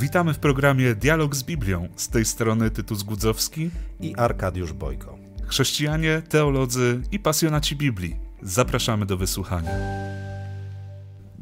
Witamy w programie Dialog z Biblią. Z tej strony Tytus Gudzowski i Arkadiusz Bojko. Chrześcijanie, teolodzy i pasjonaci Biblii. Zapraszamy do wysłuchania.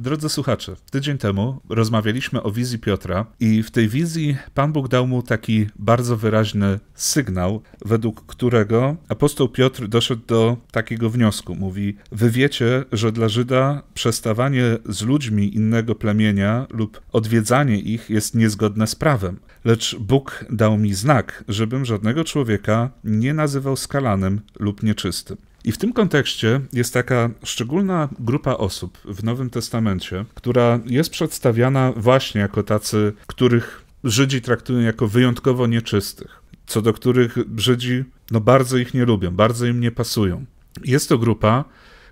Drodzy słuchacze, tydzień temu rozmawialiśmy o wizji Piotra i w tej wizji Pan Bóg dał mu taki bardzo wyraźny sygnał, według którego apostoł Piotr doszedł do takiego wniosku. Mówi: Wy wiecie, że dla Żyda przestawanie z ludźmi innego plemienia lub odwiedzanie ich jest niezgodne z prawem. Lecz Bóg dał mi znak, żebym żadnego człowieka nie nazywał skalanym lub nieczystym. I w tym kontekście jest taka szczególna grupa osób w Nowym Testamencie, która jest przedstawiana właśnie jako tacy, których Żydzi traktują jako wyjątkowo nieczystych, co do których Żydzi no, bardzo ich nie lubią, bardzo im nie pasują. Jest to grupa,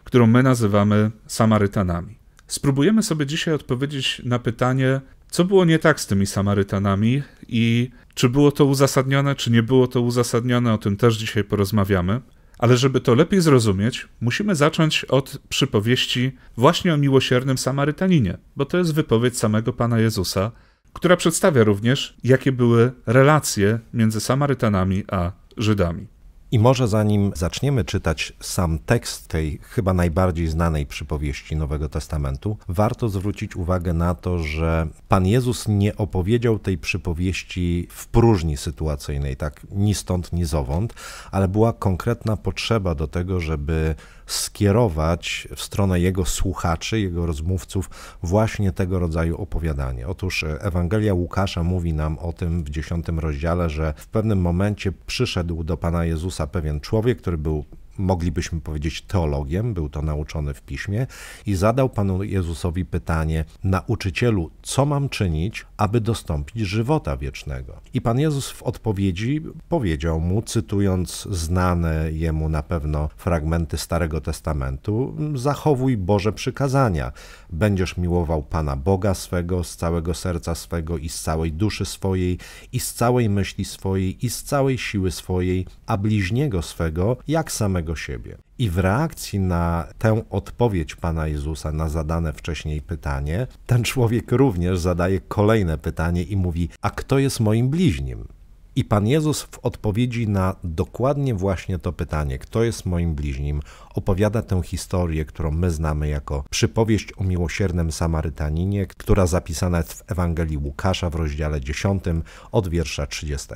którą my nazywamy Samarytanami. Spróbujemy sobie dzisiaj odpowiedzieć na pytanie, co było nie tak z tymi Samarytanami i czy było to uzasadnione, czy nie było to uzasadnione, o tym też dzisiaj porozmawiamy. Ale żeby to lepiej zrozumieć, musimy zacząć od przypowieści właśnie o miłosiernym Samarytaninie, bo to jest wypowiedź samego Pana Jezusa, która przedstawia również, jakie były relacje między Samarytanami a Żydami. I może zanim zaczniemy czytać sam tekst tej chyba najbardziej znanej przypowieści Nowego Testamentu, warto zwrócić uwagę na to, że Pan Jezus nie opowiedział tej przypowieści w próżni sytuacyjnej, tak ni stąd, ni zowąd, ale była konkretna potrzeba do tego, żeby skierować w stronę jego słuchaczy, jego rozmówców właśnie tego rodzaju opowiadanie. Otóż e, Ewangelia Łukasza mówi nam o tym w dziesiątym rozdziale, że w pewnym momencie przyszedł do Pana Jezusa pewien człowiek, który był moglibyśmy powiedzieć teologiem, był to nauczony w piśmie, i zadał Panu Jezusowi pytanie: Nauczycielu, co mam czynić, aby dostąpić żywota wiecznego? I Pan Jezus w odpowiedzi powiedział mu, cytując znane jemu na pewno fragmenty Starego Testamentu: Zachowuj Boże przykazania. Będziesz miłował Pana Boga swego z całego serca swego i z całej duszy swojej, i z całej myśli swojej, i z całej siły swojej, a bliźniego swego jak samego samego siebie. I w reakcji na tę odpowiedź Pana Jezusa na zadane wcześniej pytanie, ten człowiek również zadaje kolejne pytanie i mówi: A kto jest moim bliźnim? I Pan Jezus w odpowiedzi na dokładnie właśnie to pytanie, kto jest moim bliźnim, opowiada tę historię, którą my znamy jako przypowieść o miłosiernym Samarytaninie, która zapisana jest w Ewangelii Łukasza w rozdziale 10 od wiersza 30.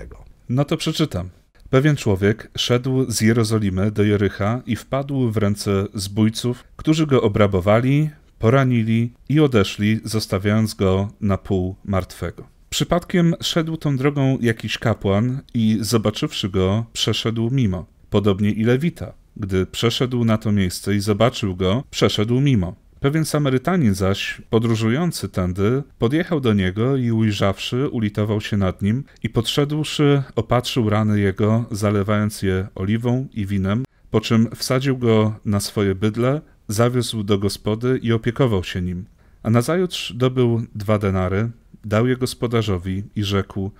No to przeczytam. Pewien człowiek szedł z Jerozolimy do Jerycha i wpadł w ręce zbójców, którzy go obrabowali, poranili i odeszli, zostawiając go na pół martwego. Przypadkiem szedł tą drogą jakiś kapłan i zobaczywszy go, przeszedł mimo. Podobnie i Lewita. Gdy przeszedł na to miejsce i zobaczył go, przeszedł mimo. Pewien Samarytanin zaś, podróżujący tędy, podjechał do niego i ujrzawszy, ulitował się nad nim i podszedłszy, opatrzył rany jego, zalewając je oliwą i winem, po czym wsadził go na swoje bydle, zawiózł do gospody i opiekował się nim. A nazajutrz dobył dwa denary, dał je gospodarzowi i rzekł: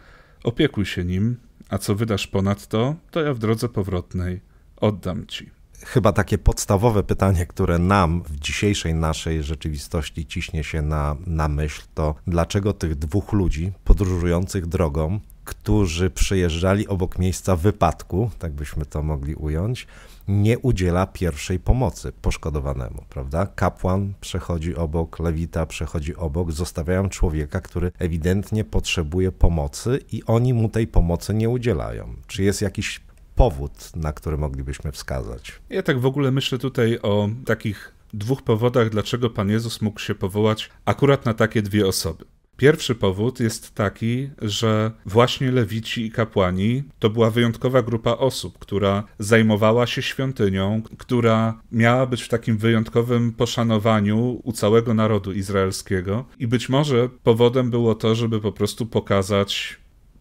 Opiekuj się nim, a co wydasz ponadto, to ja w drodze powrotnej oddam ci chyba takie podstawowe pytanie, które nam w dzisiejszej naszej rzeczywistości ciśnie się na, na myśl, to dlaczego tych dwóch ludzi podróżujących drogą, którzy przyjeżdżali obok miejsca wypadku, tak byśmy to mogli ująć, nie udziela pierwszej pomocy poszkodowanemu, prawda? Kapłan przechodzi obok, lewita przechodzi obok, zostawiają człowieka, który ewidentnie potrzebuje pomocy i oni mu tej pomocy nie udzielają. Czy jest jakiś powód, na który moglibyśmy wskazać? Ja tak w ogóle myślę tutaj o takich dwóch powodach, dlaczego Pan Jezus mógł się powołać akurat na takie dwie osoby. Pierwszy powód jest taki, że właśnie lewici i kapłani to była wyjątkowa grupa osób, która zajmowała się świątynią, która miała być w takim wyjątkowym poszanowaniu u całego narodu izraelskiego. I być może powodem było to, żeby po prostu pokazać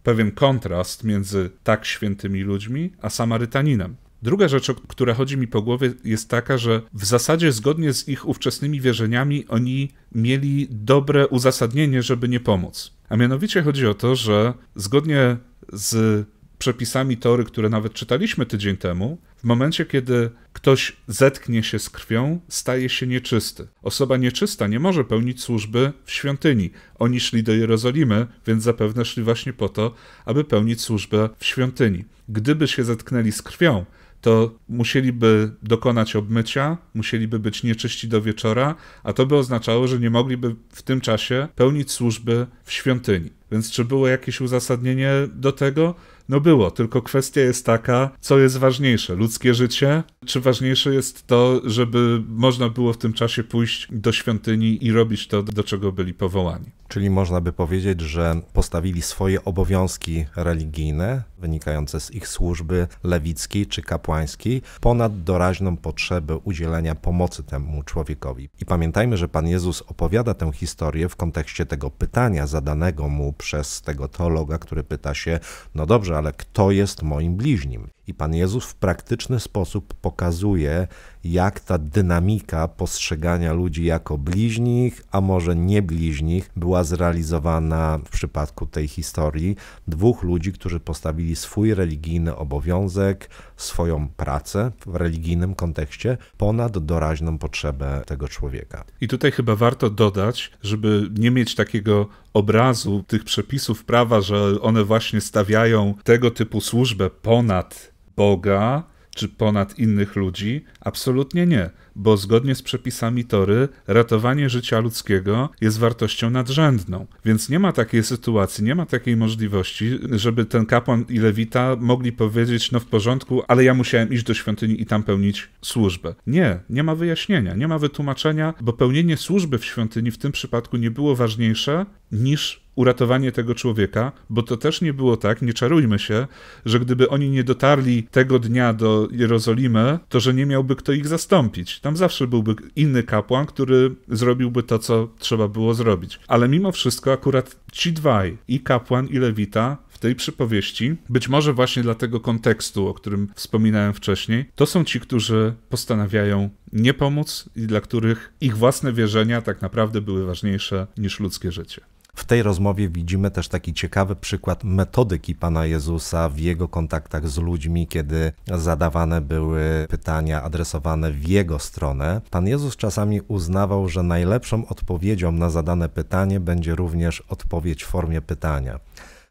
pewien kontrast między tak świętymi ludźmi a Samarytaninem. Druga rzecz, która chodzi mi po głowie, jest taka, że w zasadzie zgodnie z ich ówczesnymi wierzeniami oni mieli dobre uzasadnienie, żeby nie pomóc. A mianowicie chodzi o to, że zgodnie z przepisami tory, które nawet czytaliśmy tydzień temu, w momencie, kiedy ktoś zetknie się z krwią, staje się nieczysty. Osoba nieczysta nie może pełnić służby w świątyni. Oni szli do Jerozolimy, więc zapewne szli właśnie po to, aby pełnić służbę w świątyni. Gdyby się zetknęli z krwią, to musieliby dokonać obmycia, musieliby być nieczyści do wieczora, a to by oznaczało, że nie mogliby w tym czasie pełnić służby w świątyni. Więc czy było jakieś uzasadnienie do tego? No było, tylko kwestia jest taka, co jest ważniejsze, ludzkie życie, czy ważniejsze jest to, żeby można było w tym czasie pójść do świątyni i robić to, do czego byli powołani. Czyli można by powiedzieć, że postawili swoje obowiązki religijne, wynikające z ich służby lewickiej czy kapłańskiej, ponad doraźną potrzebę udzielenia pomocy temu człowiekowi. I pamiętajmy, że Pan Jezus opowiada tę historię w kontekście tego pytania zadanego mu przez tego teologa, który pyta się, no dobrze, ale kto jest moim bliźnim? I Pan Jezus w praktyczny sposób pokazuje, jak ta dynamika postrzegania ludzi jako bliźnich, a może nie bliźnich, była zrealizowana w przypadku tej historii dwóch ludzi, którzy postawili swój religijny obowiązek, swoją pracę w religijnym kontekście ponad doraźną potrzebę tego człowieka. I tutaj chyba warto dodać, żeby nie mieć takiego obrazu tych przepisów prawa, że one właśnie stawiają tego typu służbę ponad Boga czy ponad innych ludzi? Absolutnie nie, bo zgodnie z przepisami Tory ratowanie życia ludzkiego jest wartością nadrzędną. Więc nie ma takiej sytuacji, nie ma takiej możliwości, żeby ten kapłan i lewita mogli powiedzieć: No w porządku, ale ja musiałem iść do świątyni i tam pełnić służbę. Nie, nie ma wyjaśnienia, nie ma wytłumaczenia, bo pełnienie służby w świątyni w tym przypadku nie było ważniejsze niż uratowanie tego człowieka, bo to też nie było tak, nie czarujmy się, że gdyby oni nie dotarli tego dnia do Jerozolimy, to że nie miałby kto ich zastąpić. Tam zawsze byłby inny kapłan, który zrobiłby to, co trzeba było zrobić. Ale mimo wszystko akurat ci dwaj, i kapłan, i lewita, tej przypowieści, być może właśnie dla tego kontekstu, o którym wspominałem wcześniej, to są ci, którzy postanawiają nie pomóc i dla których ich własne wierzenia tak naprawdę były ważniejsze niż ludzkie życie. W tej rozmowie widzimy też taki ciekawy przykład metodyki Pana Jezusa w jego kontaktach z ludźmi, kiedy zadawane były pytania adresowane w jego stronę. Pan Jezus czasami uznawał, że najlepszą odpowiedzią na zadane pytanie będzie również odpowiedź w formie pytania.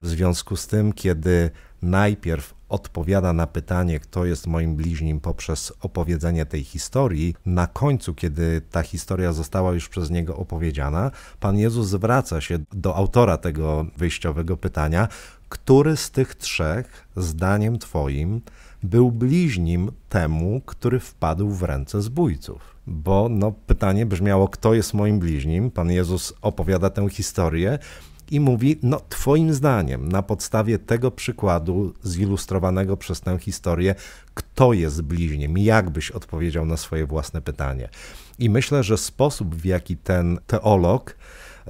W związku z tym, kiedy najpierw odpowiada na pytanie, kto jest moim bliźnim poprzez opowiedzenie tej historii, na końcu, kiedy ta historia została już przez niego opowiedziana, Pan Jezus zwraca się do autora tego wyjściowego pytania, który z tych trzech, zdaniem Twoim, był bliźnim temu, który wpadł w ręce zbójców. Bo no, pytanie brzmiało, kto jest moim bliźnim? Pan Jezus opowiada tę historię, i mówi: No, Twoim zdaniem, na podstawie tego przykładu zilustrowanego przez tę historię, kto jest bliźniem, jak byś odpowiedział na swoje własne pytanie. I myślę, że sposób, w jaki ten teolog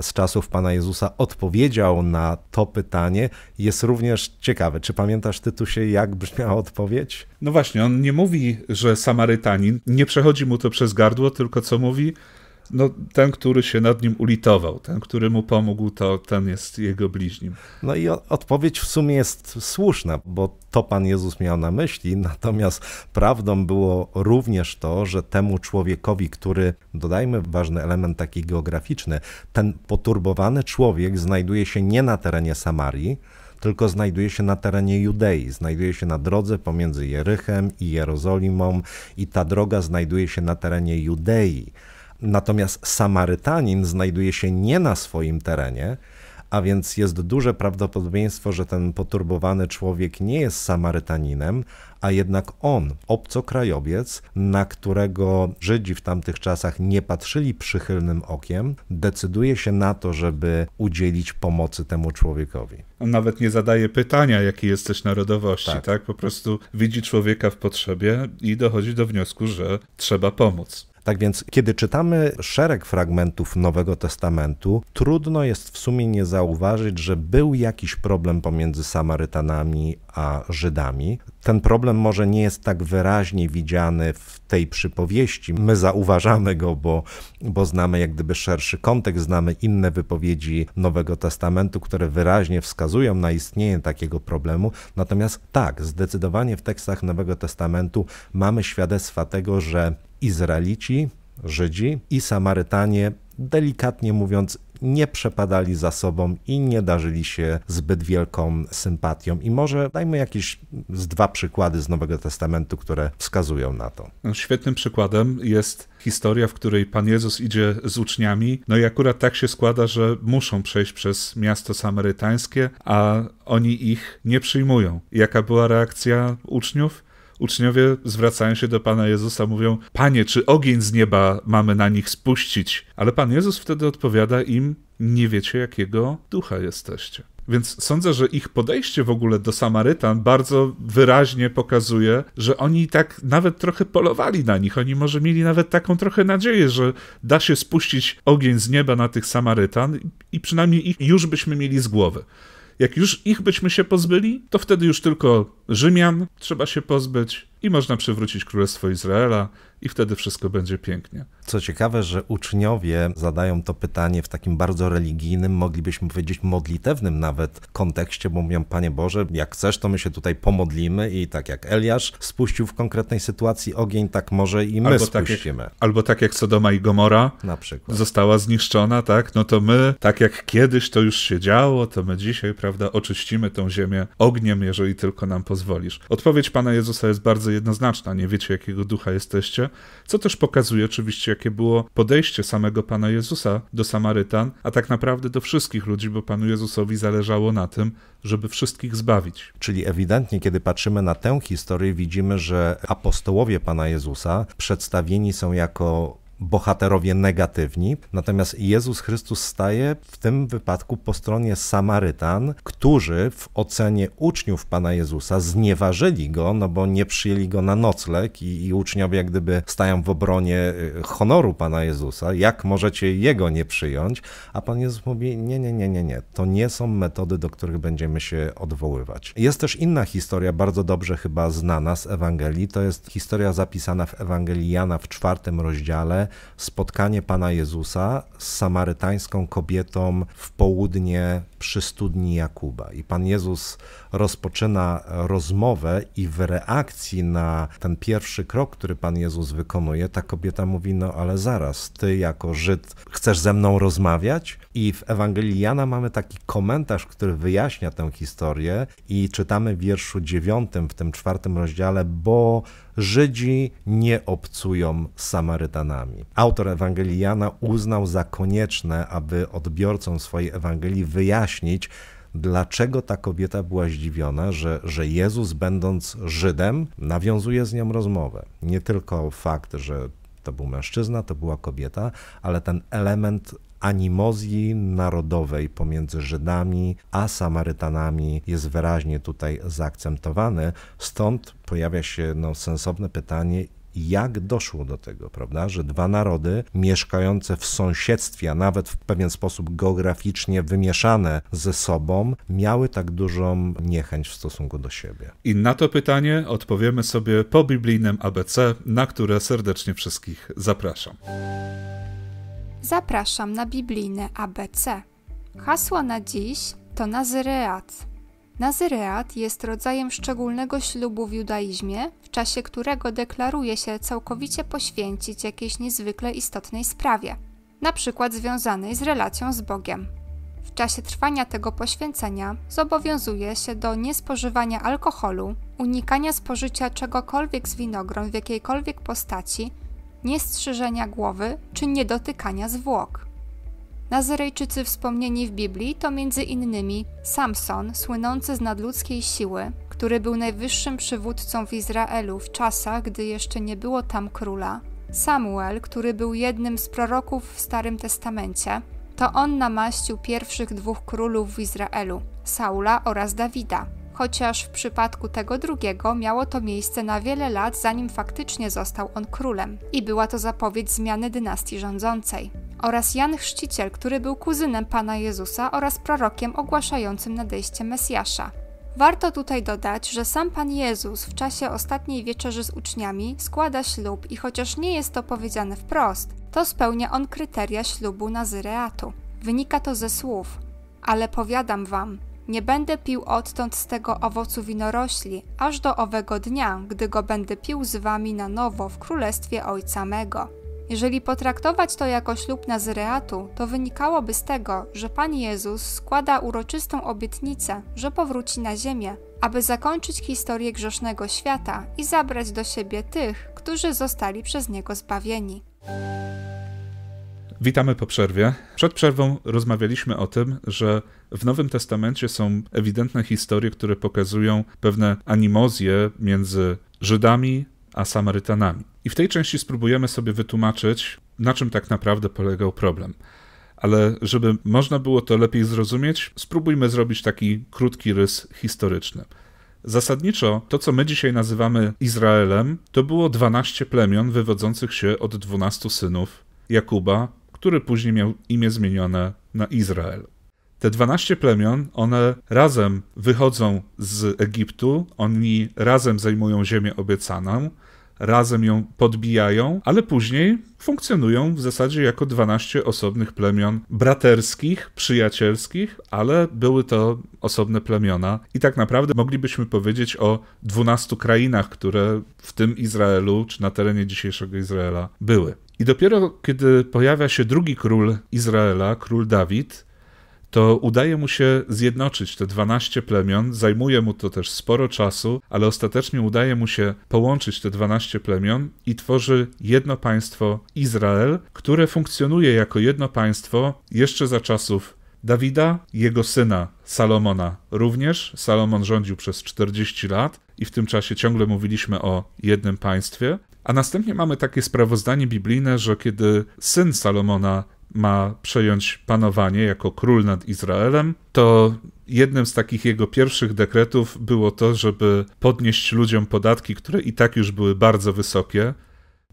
z czasów Pana Jezusa odpowiedział na to pytanie, jest również ciekawy. Czy pamiętasz, Tytusie, jak brzmiała odpowiedź? No właśnie, on nie mówi, że Samarytanin, nie przechodzi mu to przez gardło, tylko co mówi? no, ten, który się nad nim ulitował, ten, który mu pomógł, to ten jest jego bliźnim. No i odpowiedź w sumie jest słuszna, bo to Pan Jezus miał na myśli, natomiast prawdą było również to, że temu człowiekowi, który, dodajmy ważny element taki geograficzny, ten poturbowany człowiek znajduje się nie na terenie Samarii, tylko znajduje się na terenie Judei, znajduje się na drodze pomiędzy Jerychem i Jerozolimą i ta droga znajduje się na terenie Judei. Natomiast Samarytanin znajduje się nie na swoim terenie, a więc jest duże prawdopodobieństwo, że ten poturbowany człowiek nie jest Samarytaninem, a jednak on, obcokrajowiec, na którego Żydzi w tamtych czasach nie patrzyli przychylnym okiem, decyduje się na to, żeby udzielić pomocy temu człowiekowi. On nawet nie zadaje pytania, jakiej jesteś narodowości, tak. tak? Po prostu widzi człowieka w potrzebie i dochodzi do wniosku, że trzeba pomóc. Tak więc, kiedy czytamy szereg fragmentów Nowego Testamentu, trudno jest w sumie nie zauważyć, że był jakiś problem pomiędzy Samarytanami a Żydami. Ten problem może nie jest tak wyraźnie widziany w tej przypowieści. My zauważamy go, bo, bo znamy jak gdyby szerszy kontekst, znamy inne wypowiedzi Nowego Testamentu, które wyraźnie wskazują na istnienie takiego problemu. Natomiast tak, zdecydowanie w tekstach Nowego Testamentu mamy świadectwa tego, że Izraelici, Żydzi i Samarytanie, delikatnie mówiąc, nie przepadali za sobą i nie darzyli się zbyt wielką sympatią. I może dajmy jakieś z dwa przykłady z Nowego Testamentu, które wskazują na to. No, świetnym przykładem jest historia, w której Pan Jezus idzie z uczniami. No i akurat tak się składa, że muszą przejść przez miasto samarytańskie, a oni ich nie przyjmują. Jaka była reakcja uczniów? uczniowie zwracają się do Pana Jezusa, mówią: Panie, czy ogień z nieba mamy na nich spuścić? Ale Pan Jezus wtedy odpowiada im: Nie wiecie, jakiego ducha jesteście. Więc sądzę, że ich podejście w ogóle do Samarytan bardzo wyraźnie pokazuje, że oni tak nawet trochę polowali na nich. Oni może mieli nawet taką trochę nadzieję, że da się spuścić ogień z nieba na tych Samarytan i przynajmniej ich już byśmy mieli z głowy. Jak już ich byśmy się pozbyli, to wtedy już tylko Rzymian trzeba się pozbyć, i można przywrócić Królestwo Izraela, i wtedy wszystko będzie pięknie. Co ciekawe, że uczniowie zadają to pytanie w takim bardzo religijnym, moglibyśmy powiedzieć modlitewnym nawet kontekście, bo mówią, Panie Boże, jak chcesz, to my się tutaj pomodlimy i tak jak Eliasz spuścił w konkretnej sytuacji ogień, tak może i my albo spuścimy. Tak jak, albo tak jak Sodoma i Gomora na przykład. została zniszczona, tak? No to my, tak jak kiedyś to już się działo, to my dzisiaj, prawda, oczyścimy tą ziemię ogniem, jeżeli tylko nam pozwolisz. Odpowiedź Pana Jezusa jest bardzo bardzo jednoznaczna, nie wiecie jakiego ducha jesteście, co też pokazuje oczywiście, jakie było podejście samego Pana Jezusa do Samarytan, a tak naprawdę do wszystkich ludzi, bo Panu Jezusowi zależało na tym, żeby wszystkich zbawić. Czyli ewidentnie, kiedy patrzymy na tę historię, widzimy, że apostołowie Pana Jezusa przedstawieni są jako bohaterowie negatywni. Natomiast Jezus Chrystus staje w tym wypadku po stronie Samarytan, którzy w ocenie uczniów Pana Jezusa znieważyli go, no bo nie przyjęli go na nocleg i, i uczniowie jak gdyby stają w obronie y, honoru Pana Jezusa. Jak możecie jego nie przyjąć? A Pan Jezus mówi, nie, nie, nie, nie, nie. To nie są metody, do których będziemy się odwoływać. Jest też inna historia, bardzo dobrze chyba znana z Ewangelii. To jest historia zapisana w Ewangelii Jana w czwartym rozdziale, spotkanie Pana Jezusa z samarytańską kobietą w południe przy studni Jakuba. I Pan Jezus rozpoczyna rozmowę i w reakcji na ten pierwszy krok, który Pan Jezus wykonuje, ta kobieta mówi, no ale zaraz, Ty jako Żyd chcesz ze mną rozmawiać? I w Ewangelii Jana mamy taki komentarz, który wyjaśnia tę historię i czytamy w wierszu dziewiątym, w tym czwartym rozdziale, bo Żydzi nie obcują z Samarytanami. Autor Ewangelii Jana uznał za konieczne, aby odbiorcom swojej Ewangelii wyjaśnić, dlaczego ta kobieta była zdziwiona, że, że Jezus, będąc Żydem, nawiązuje z nią rozmowę. Nie tylko fakt, że to był mężczyzna, to była kobieta, ale ten element animozji narodowej pomiędzy Żydami a Samarytanami jest wyraźnie tutaj zaakcentowane. Stąd pojawia się no, sensowne pytanie, jak doszło do tego, prawda, że dwa narody mieszkające w sąsiedztwie, a nawet w pewien sposób geograficznie wymieszane ze sobą, miały tak dużą niechęć w stosunku do siebie. I na to pytanie odpowiemy sobie po biblijnym ABC, na które serdecznie wszystkich zapraszam. Zapraszam na biblijne ABC. Hasło na dziś to Nazyreat. Nazyreat jest rodzajem szczególnego ślubu w judaizmie, w czasie którego deklaruje się całkowicie poświęcić jakiejś niezwykle istotnej sprawie, na przykład związanej z relacją z Bogiem. W czasie trwania tego poświęcenia zobowiązuje się do niespożywania alkoholu, unikania spożycia czegokolwiek z winogron w jakiejkolwiek postaci niestrzyżenia głowy czy niedotykania zwłok. Nazyrejczycy wspomnieni w Biblii to między innymi Samson, słynący z nadludzkiej siły, który był najwyższym przywódcą w Izraelu w czasach, gdy jeszcze nie było tam króla, Samuel, który był jednym z proroków w Starym Testamencie, to on namaścił pierwszych dwóch królów w Izraelu, Saula oraz Dawida chociaż w przypadku tego drugiego miało to miejsce na wiele lat, zanim faktycznie został on królem, i była to zapowiedź zmiany dynastii rządzącej. Oraz Jan Chrzciciel, który był kuzynem Pana Jezusa oraz prorokiem ogłaszającym nadejście Mesjasza. Warto tutaj dodać, że sam Pan Jezus w czasie ostatniej wieczerzy z uczniami składa ślub i chociaż nie jest to powiedziane wprost, to spełnia on kryteria ślubu Nazyreatu. Wynika to ze słów: Ale powiadam wam, nie będę pił odtąd z tego owocu winorośli, aż do owego dnia, gdy go będę pił z wami na nowo w królestwie Ojca mego. Jeżeli potraktować to jako ślub Nazyreatu, to wynikałoby z tego, że Pan Jezus składa uroczystą obietnicę, że powróci na ziemię, aby zakończyć historię grzesznego świata i zabrać do siebie tych, którzy zostali przez Niego zbawieni. Witamy po przerwie. Przed przerwą rozmawialiśmy o tym, że w Nowym Testamencie są ewidentne historie, które pokazują pewne animozje między Żydami a Samarytanami. I w tej części spróbujemy sobie wytłumaczyć, na czym tak naprawdę polegał problem. Ale żeby można było to lepiej zrozumieć, spróbujmy zrobić taki krótki rys historyczny. Zasadniczo to, co my dzisiaj nazywamy Izraelem, to było 12 plemion wywodzących się od 12 synów Jakuba, który później miał imię zmienione na Izrael. Te 12 plemion, one razem wychodzą z Egiptu, oni razem zajmują ziemię obiecaną, razem ją podbijają, ale później funkcjonują w zasadzie jako 12 osobnych plemion braterskich, przyjacielskich, ale były to osobne plemiona i tak naprawdę moglibyśmy powiedzieć o 12 krainach, które w tym Izraelu czy na terenie dzisiejszego Izraela były. I dopiero kiedy pojawia się drugi król Izraela, król Dawid, to udaje mu się zjednoczyć te 12 plemion. Zajmuje mu to też sporo czasu, ale ostatecznie udaje mu się połączyć te 12 plemion i tworzy jedno państwo Izrael, które funkcjonuje jako jedno państwo jeszcze za czasów Dawida, jego syna Salomona również. Salomon rządził przez 40 lat i w tym czasie ciągle mówiliśmy o jednym państwie. A następnie mamy takie sprawozdanie biblijne, że kiedy syn Salomona ma przejąć panowanie jako król nad Izraelem, to jednym z takich jego pierwszych dekretów było to, żeby podnieść ludziom podatki, które i tak już były bardzo wysokie.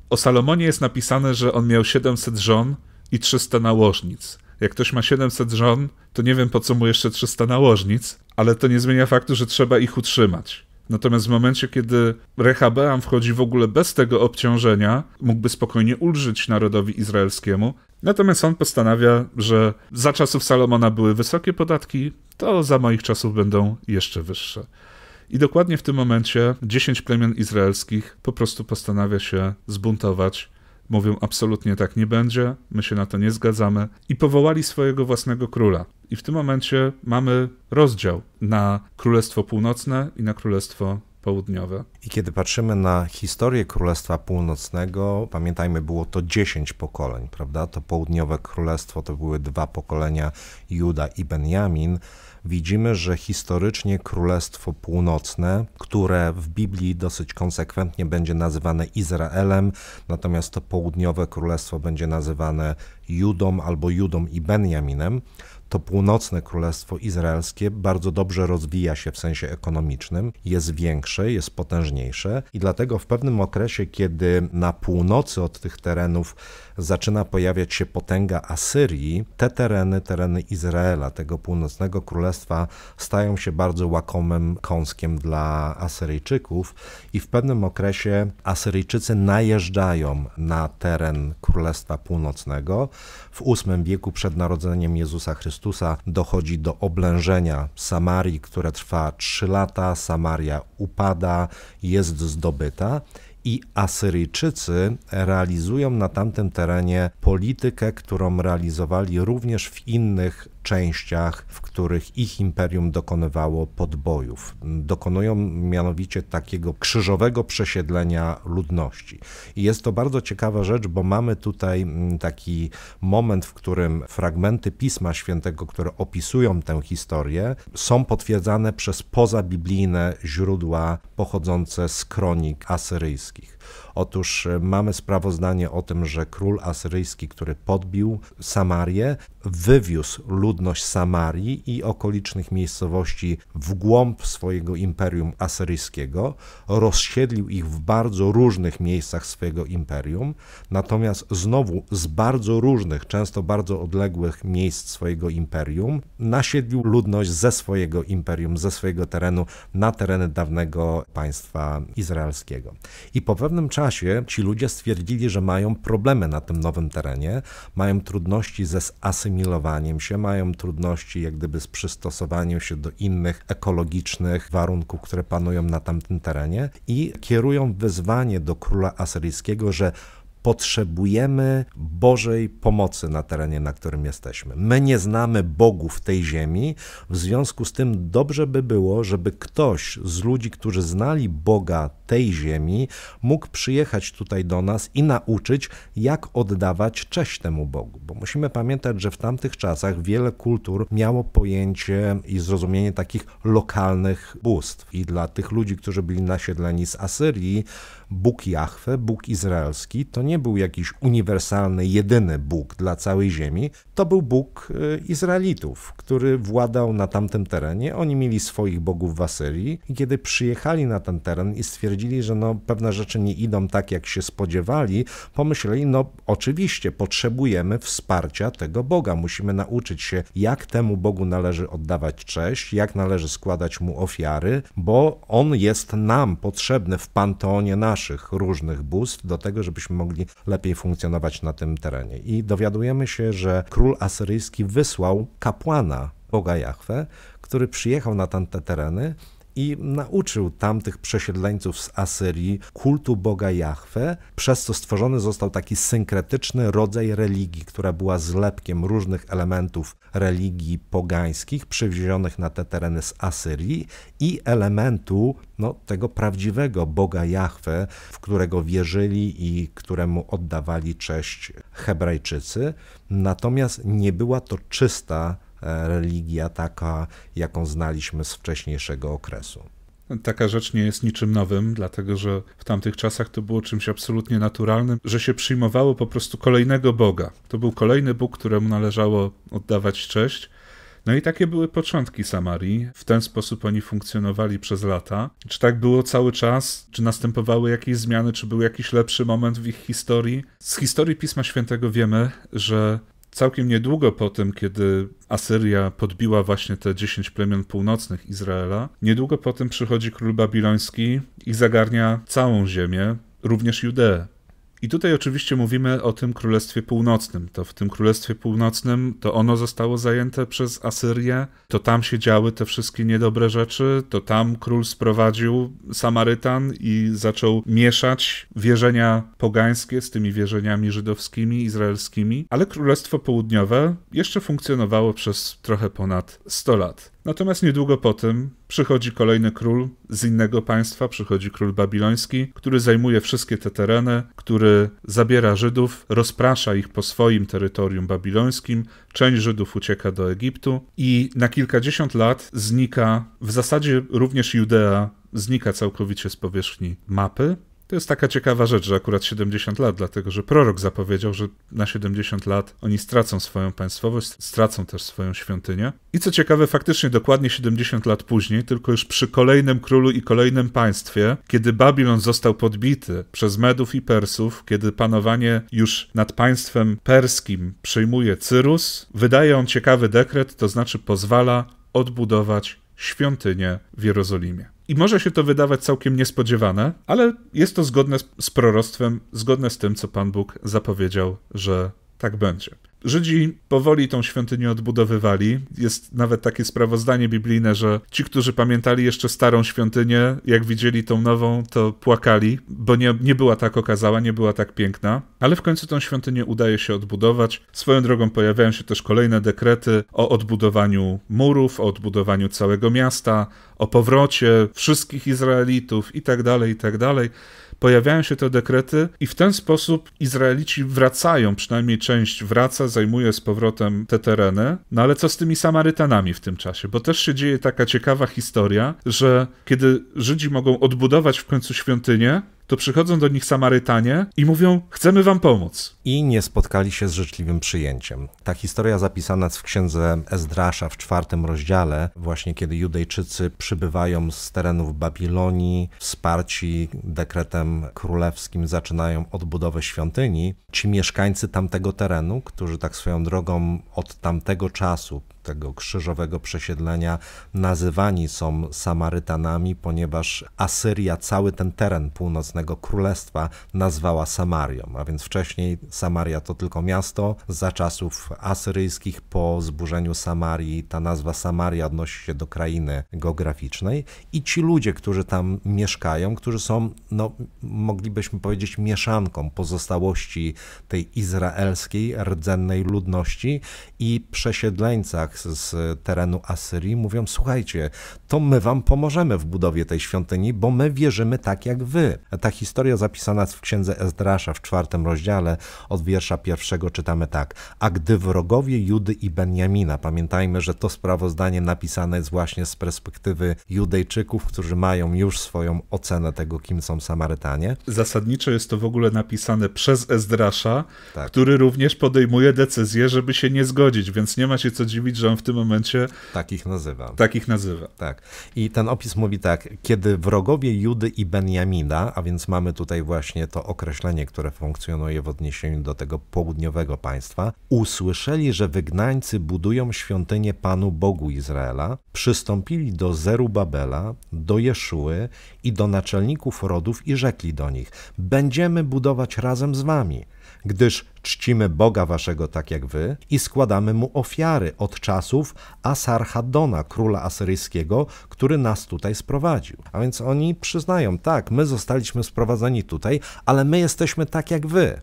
O Salomonie jest napisane, że on miał 700 żon i 300 nałożnic. Jak ktoś ma 700 żon, to nie wiem po co mu jeszcze 300 nałożnic, ale to nie zmienia faktu, że trzeba ich utrzymać. Natomiast w momencie, kiedy Rehabeam wchodzi w ogóle bez tego obciążenia, mógłby spokojnie ulżyć narodowi izraelskiemu. Natomiast on postanawia, że za czasów Salomona były wysokie podatki, to za moich czasów będą jeszcze wyższe. I dokładnie w tym momencie 10 plemion izraelskich po prostu postanawia się zbuntować. Mówią absolutnie tak nie będzie, my się na to nie zgadzamy i powołali swojego własnego króla. I w tym momencie mamy rozdział na Królestwo Północne i na Królestwo Południowe. I kiedy patrzymy na historię Królestwa Północnego, pamiętajmy, było to 10 pokoleń, prawda? To Południowe Królestwo to były dwa pokolenia Juda i Benjamin. Widzimy, że historycznie Królestwo Północne, które w Biblii dosyć konsekwentnie będzie nazywane Izraelem, natomiast to Południowe Królestwo będzie nazywane Judą albo Judą i Benjaminem, to północne Królestwo Izraelskie bardzo dobrze rozwija się w sensie ekonomicznym, jest większe, jest potężniejsze i dlatego w pewnym okresie, kiedy na północy od tych terenów zaczyna pojawiać się potęga Asyrii, te tereny, tereny Izraela, tego północnego królestwa, stają się bardzo łakomym kąskiem dla Asyryjczyków i w pewnym okresie Asyryjczycy najeżdżają na teren Królestwa Północnego. W VIII wieku przed narodzeniem Jezusa Chrystusa dochodzi do oblężenia Samarii, które trwa 3 lata. Samaria upada, jest zdobyta i Asyryjczycy realizują na tamtym terenie politykę, którą realizowali również w innych częściach, w których ich imperium dokonywało podbojów. Dokonują mianowicie takiego krzyżowego przesiedlenia ludności. I jest to bardzo ciekawa rzecz, bo mamy tutaj mm, taki moment, w którym fragmenty Pisma Świętego, które opisują tę historię, są potwierdzane przez pozabiblijne źródła pochodzące z kronik asyryjskich. Otóż e, mamy sprawozdanie o tym, że król asyryjski, który podbił Samarię, wywiózł ludność Samarii i okolicznych miejscowości w głąb swojego imperium asyryjskiego, rozsiedlił ich w bardzo różnych miejscach swojego imperium, natomiast znowu z bardzo różnych, często bardzo odległych miejsc swojego imperium, nasiedlił ludność ze swojego imperium, ze swojego terenu na tereny dawnego państwa izraelskiego. I po pewnym pewnym czasie ci ludzie stwierdzili, że mają problemy na tym nowym terenie, mają trudności ze zasymilowaniem się, mają trudności jak gdyby z przystosowaniem się do innych ekologicznych warunków, które panują na tamtym terenie i kierują wezwanie do króla asyryjskiego, że potrzebujemy Bożej pomocy na terenie, na którym jesteśmy. My nie znamy Bogów tej ziemi, w związku z tym dobrze by było, żeby ktoś z ludzi, którzy znali Boga tej ziemi, mógł przyjechać tutaj do nas i nauczyć, jak oddawać cześć temu Bogu. Bo musimy pamiętać, że w tamtych czasach wiele kultur miało pojęcie i zrozumienie takich lokalnych bóstw. I dla tych ludzi, którzy byli nasiedleni z Asyrii, Bóg Jahwe, Bóg izraelski, to nie był jakiś uniwersalny, jedyny Bóg dla całej ziemi, to był Bóg e, Izraelitów, który władał na tamtym terenie. Oni mieli swoich bogów w Asyrii i kiedy przyjechali na ten teren i stwierdzili, że no, pewne rzeczy nie idą tak, jak się spodziewali, pomyśleli, no oczywiście potrzebujemy wsparcia tego Boga, musimy nauczyć się, jak temu Bogu należy oddawać cześć, jak należy składać mu ofiary, bo on jest nam potrzebny w panteonie naszym naszych różnych bóstw do tego, żebyśmy mogli lepiej funkcjonować na tym terenie. I dowiadujemy się, że król asyryjski wysłał kapłana Boga Jahwe, który przyjechał na tamte tereny i nauczył tamtych przesiedleńców z Asyrii kultu Boga Jahwe, przez co stworzony został taki synkretyczny rodzaj religii, która była zlepkiem różnych elementów religii pogańskich przywiezionych na te tereny z Asyrii i elementu no, tego prawdziwego Boga Jahwe, w którego wierzyli i któremu oddawali cześć Hebrajczycy. Natomiast nie była to czysta E, religia taka, jaką znaliśmy z wcześniejszego okresu. Taka rzecz nie jest niczym nowym, dlatego że w tamtych czasach to było czymś absolutnie naturalnym, że się przyjmowało po prostu kolejnego Boga. To był kolejny Bóg, któremu należało oddawać cześć. No i takie były początki Samarii. W ten sposób oni funkcjonowali przez lata. Czy tak było cały czas? Czy następowały jakieś zmiany? Czy był jakiś lepszy moment w ich historii? Z historii Pisma Świętego wiemy, że całkiem niedługo po tym, kiedy Asyria podbiła właśnie te 10 plemion północnych Izraela, niedługo po tym przychodzi król babiloński i zagarnia całą ziemię, również Judeę. I tutaj oczywiście mówimy o tym Królestwie Północnym. To w tym Królestwie Północnym to ono zostało zajęte przez Asyrię, to tam się działy te wszystkie niedobre rzeczy, to tam król sprowadził Samarytan i zaczął mieszać wierzenia pogańskie z tymi wierzeniami żydowskimi, izraelskimi, ale Królestwo Południowe jeszcze funkcjonowało przez trochę ponad 100 lat. Natomiast niedługo potem przychodzi kolejny król z innego państwa, przychodzi król babiloński, który zajmuje wszystkie te tereny, który zabiera Żydów, rozprasza ich po swoim terytorium babilońskim, część Żydów ucieka do Egiptu i na kilkadziesiąt lat znika w zasadzie również Judea znika całkowicie z powierzchni mapy. To jest taka ciekawa rzecz, że akurat 70 lat, dlatego że prorok zapowiedział, że na 70 lat oni stracą swoją państwowość, stracą też swoją świątynię. I co ciekawe, faktycznie dokładnie 70 lat później, tylko już przy kolejnym królu i kolejnym państwie, kiedy Babilon został podbity przez Medów i Persów, kiedy panowanie już nad państwem perskim przejmuje Cyrus, wydaje on ciekawy dekret, to znaczy pozwala odbudować świątynię w Jerozolimie. I może się to wydawać całkiem niespodziewane, ale jest to zgodne z, prorostwem, proroctwem, zgodne z tym, co Pan Bóg zapowiedział, że tak będzie. Żydzi powoli tą świątynię odbudowywali. Jest nawet takie sprawozdanie biblijne, że ci, którzy pamiętali jeszcze starą świątynię, jak widzieli tą nową, to płakali, bo nie, nie była tak okazała, nie była tak piękna. Ale w końcu tą świątynię udaje się odbudować. Swoją drogą pojawiają się też kolejne dekrety o odbudowaniu murów, o odbudowaniu całego miasta, o powrocie wszystkich Izraelitów itd., tak itd. Tak pojawiają się te dekrety i w ten sposób Izraelici wracają, przynajmniej część wraca, zajmuje z powrotem te tereny. No ale co z tymi Samarytanami w tym czasie? Bo też się dzieje taka ciekawa historia, że kiedy Żydzi mogą odbudować w końcu świątynię, to przychodzą do nich Samarytanie i mówią: Chcemy wam pomóc. I nie spotkali się z życzliwym przyjęciem. Ta historia zapisana w księdze Ezdrasza w czwartym rozdziale, właśnie kiedy Judejczycy przybywają z terenów Babilonii, wsparci dekretem królewskim, zaczynają odbudowę świątyni. Ci mieszkańcy tamtego terenu, którzy tak swoją drogą od tamtego czasu, tego krzyżowego przesiedlenia nazywani są Samarytanami, ponieważ Asyria cały ten teren północnego królestwa nazwała Samarią, a więc wcześniej Samaria to tylko miasto. Za czasów asyryjskich po zburzeniu Samarii ta nazwa Samaria odnosi się do krainy geograficznej i ci ludzie, którzy tam mieszkają, którzy są, no, moglibyśmy powiedzieć, mieszanką pozostałości tej izraelskiej rdzennej ludności i przesiedleńcach Arabach z terenu Asyrii mówią: Słuchajcie, to my wam pomożemy w budowie tej świątyni, bo my wierzymy tak jak wy. Ta historia zapisana w księdze Ezdrasza w czwartym rozdziale od wiersza pierwszego czytamy tak. A gdy wrogowie Judy i Benjamina, pamiętajmy, że to sprawozdanie napisane jest właśnie z perspektywy Judejczyków, którzy mają już swoją ocenę tego, kim są Samarytanie. Zasadniczo jest to w ogóle napisane przez Ezdrasza, tak. który również podejmuje decyzję, żeby się nie zgodzić, więc nie ma się co dziwić, że podejrzewam w tym momencie. Takich nazywa. Takich nazywa. Tak. I ten opis mówi tak, kiedy wrogowie Judy i Benjamina, a więc mamy tutaj właśnie to określenie, które funkcjonuje w odniesieniu do tego południowego państwa, usłyszeli, że wygnańcy budują świątynię Panu Bogu Izraela, przystąpili do Zerubabela, do Jeszuły i do naczelników rodów i rzekli do nich: Będziemy budować razem z wami, gdyż czcimy Boga waszego tak jak wy i składamy mu ofiary od czasów Asarhadona, króla asyryjskiego, który nas tutaj sprowadził. A więc oni przyznają, tak, my zostaliśmy sprowadzeni tutaj, ale my jesteśmy tak jak wy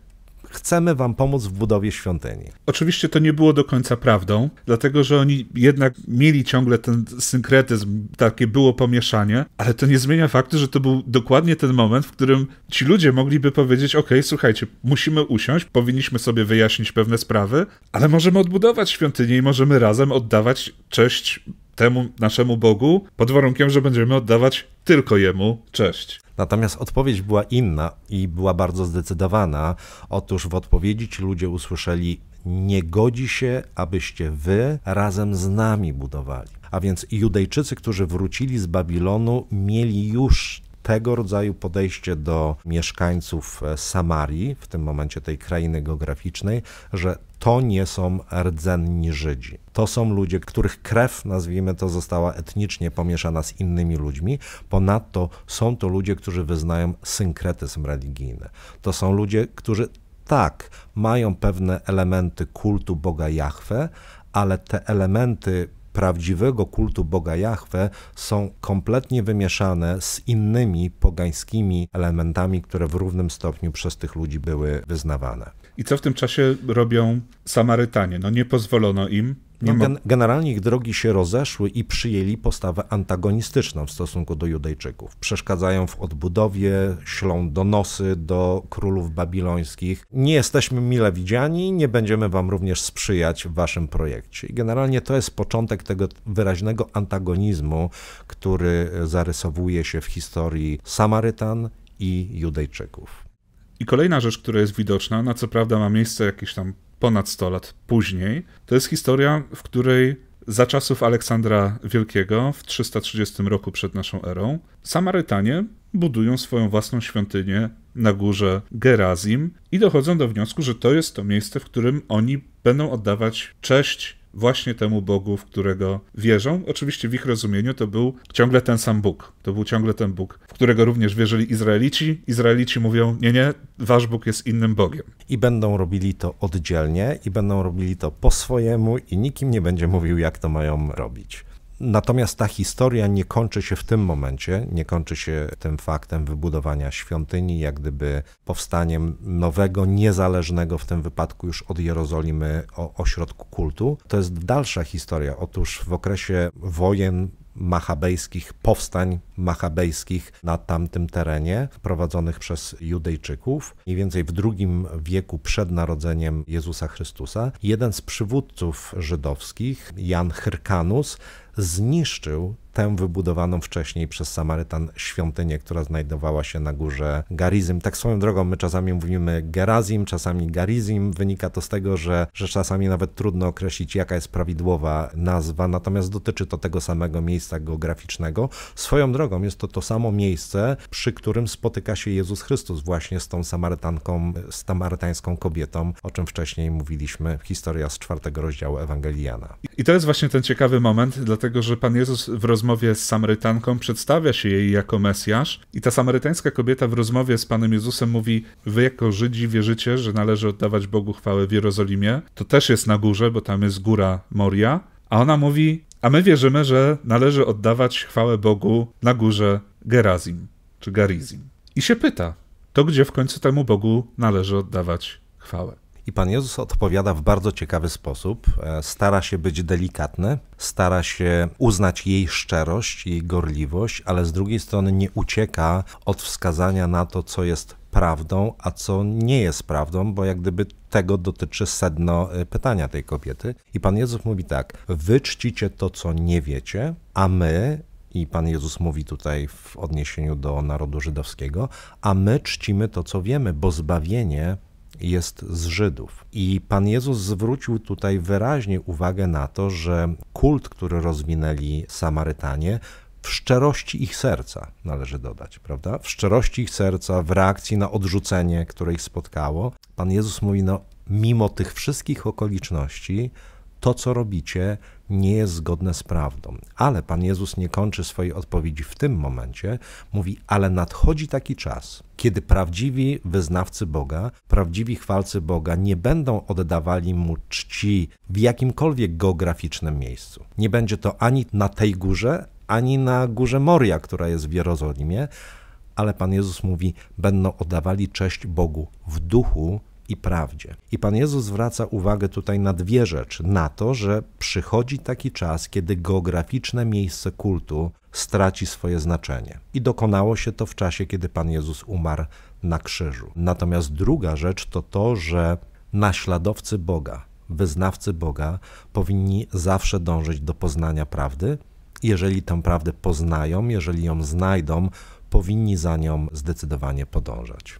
chcemy wam pomóc w budowie świątyni. Oczywiście to nie było do końca prawdą, dlatego że oni jednak mieli ciągle ten synkretyzm, takie było pomieszanie, ale to nie zmienia faktu, że to był dokładnie ten moment, w którym ci ludzie mogliby powiedzieć: OK, słuchajcie, musimy usiąść, powinniśmy sobie wyjaśnić pewne sprawy, ale możemy odbudować świątynię i możemy razem oddawać cześć temu naszemu Bogu, pod warunkiem, że będziemy oddawać tylko Jemu cześć. Natomiast odpowiedź była inna i była bardzo zdecydowana. Otóż w odpowiedzi ci ludzie usłyszeli: Nie godzi się, abyście wy razem z nami budowali. A więc Judejczycy, którzy wrócili z Babilonu, mieli już tego rodzaju podejście do mieszkańców e, Samarii, w tym momencie tej krainy geograficznej, że to nie są rdzenni Żydzi. To są ludzie, których krew, nazwijmy to, została etnicznie pomieszana z innymi ludźmi. Ponadto są to ludzie, którzy wyznają synkretyzm religijny. To są ludzie, którzy tak, mają pewne elementy kultu Boga Jahwe, ale te elementy prawdziwego kultu Boga Jahwe są kompletnie wymieszane z innymi pogańskimi elementami, które w równym stopniu przez tych ludzi były wyznawane. I co w tym czasie robią Samarytanie? No nie pozwolono im no, gen generalnie ich drogi się rozeszły i przyjęli postawę antagonistyczną w stosunku do Judejczyków. Przeszkadzają w odbudowie, ślą donosy do królów babilońskich. Nie jesteśmy mile widziani, nie będziemy wam również sprzyjać w waszym projekcie. I generalnie to jest początek tego wyraźnego antagonizmu, który zarysowuje się w historii Samarytan i Judejczyków. I kolejna rzecz, która jest widoczna, na co prawda ma miejsce jakieś tam ponad 100 lat później. To jest historia, w której za czasów Aleksandra Wielkiego w 330 roku przed naszą erą Samarytanie budują swoją własną świątynię na górze Gerazim i dochodzą do wniosku, że to jest to miejsce, w którym oni będą oddawać cześć właśnie temu Bogu, w którego wierzą. Oczywiście w ich rozumieniu to był ciągle ten sam Bóg. To był ciągle ten Bóg, w którego również wierzyli Izraelici. Izraelici mówią: Nie, nie, wasz Bóg jest innym Bogiem. I będą robili to oddzielnie, i będą robili to po swojemu, i nikim nie będzie mówił, jak to mają robić. Natomiast ta historia nie kończy się w tym momencie, nie kończy się tym faktem wybudowania świątyni, jak gdyby powstaniem nowego, niezależnego w tym wypadku już od Jerozolimy ośrodku kultu. To jest dalsza historia. Otóż w okresie wojen machabejskich, powstań machabejskich na tamtym terenie, prowadzonych przez Judejczyków. Mniej więcej w II wieku przed narodzeniem Jezusa Chrystusa, jeden z przywódców żydowskich, Jan Hyrkanus, zniszczył tę wybudowaną wcześniej przez Samarytan świątynię, która znajdowała się na górze Garizim. Tak swoją drogą, my czasami mówimy Gerazim, czasami Garizim. Wynika to z tego, że, że czasami nawet trudno określić, jaka jest prawidłowa nazwa, natomiast dotyczy to tego samego miejsca geograficznego. Swoją drogą jest to to samo miejsce, przy którym spotyka się Jezus Chrystus właśnie z tą Samarytanką, z tamarytańską kobietą, o czym wcześniej mówiliśmy, historia z czwartego rozdziału ewangelijana. I to jest właśnie ten ciekawy moment, dlatego dlatego że Pan Jezus w rozmowie z Samarytanką przedstawia się jej jako Mesjasz i ta samarytańska kobieta w rozmowie z Panem Jezusem mówi, wy jako Żydzi wierzycie, że należy oddawać Bogu chwałę w Jerozolimie, to też jest na górze, bo tam jest góra Moria, a ona mówi, a my wierzymy, że należy oddawać chwałę Bogu na górze Gerazim czy Garizim. I się pyta, to gdzie w końcu temu Bogu należy oddawać chwałę? I Pan Jezus odpowiada w bardzo ciekawy sposób. E, stara się być delikatny, stara się uznać jej szczerość, jej gorliwość, ale z drugiej strony nie ucieka od wskazania na to, co jest prawdą, a co nie jest prawdą, bo jak gdyby tego dotyczy sedno e, pytania tej kobiety. I Pan Jezus mówi tak: Wy czcicie to, co nie wiecie, a my i Pan Jezus mówi tutaj w odniesieniu do narodu żydowskiego, a my czcimy to, co wiemy, bo zbawienie jest z Żydów. I Pan Jezus zwrócił tutaj wyraźnie uwagę na to, że kult, który rozwinęli Samarytanie, w szczerości ich serca, należy dodać, prawda? W szczerości ich serca, w reakcji na odrzucenie, które ich spotkało. Pan Jezus mówi: No, mimo tych wszystkich okoliczności, to co robicie, nie jest zgodne z prawdą. Ale Pan Jezus nie kończy swojej odpowiedzi w tym momencie. Mówi, ale nadchodzi taki czas, kiedy prawdziwi wyznawcy Boga, prawdziwi chwalcy Boga nie będą oddawali Mu czci w jakimkolwiek geograficznym miejscu. Nie będzie to ani na tej górze, ani na górze Moria, która jest w Jerozolimie, ale Pan Jezus mówi, będą oddawali cześć Bogu w duchu i prawdzie. I Pan Jezus zwraca uwagę tutaj na dwie rzeczy: na to, że przychodzi taki czas, kiedy geograficzne miejsce kultu straci swoje znaczenie. I dokonało się to w czasie, kiedy Pan Jezus umarł na krzyżu. Natomiast druga rzecz to to, że naśladowcy Boga, wyznawcy Boga powinni zawsze dążyć do poznania prawdy. Jeżeli tę prawdę poznają, jeżeli ją znajdą, powinni za nią zdecydowanie podążać.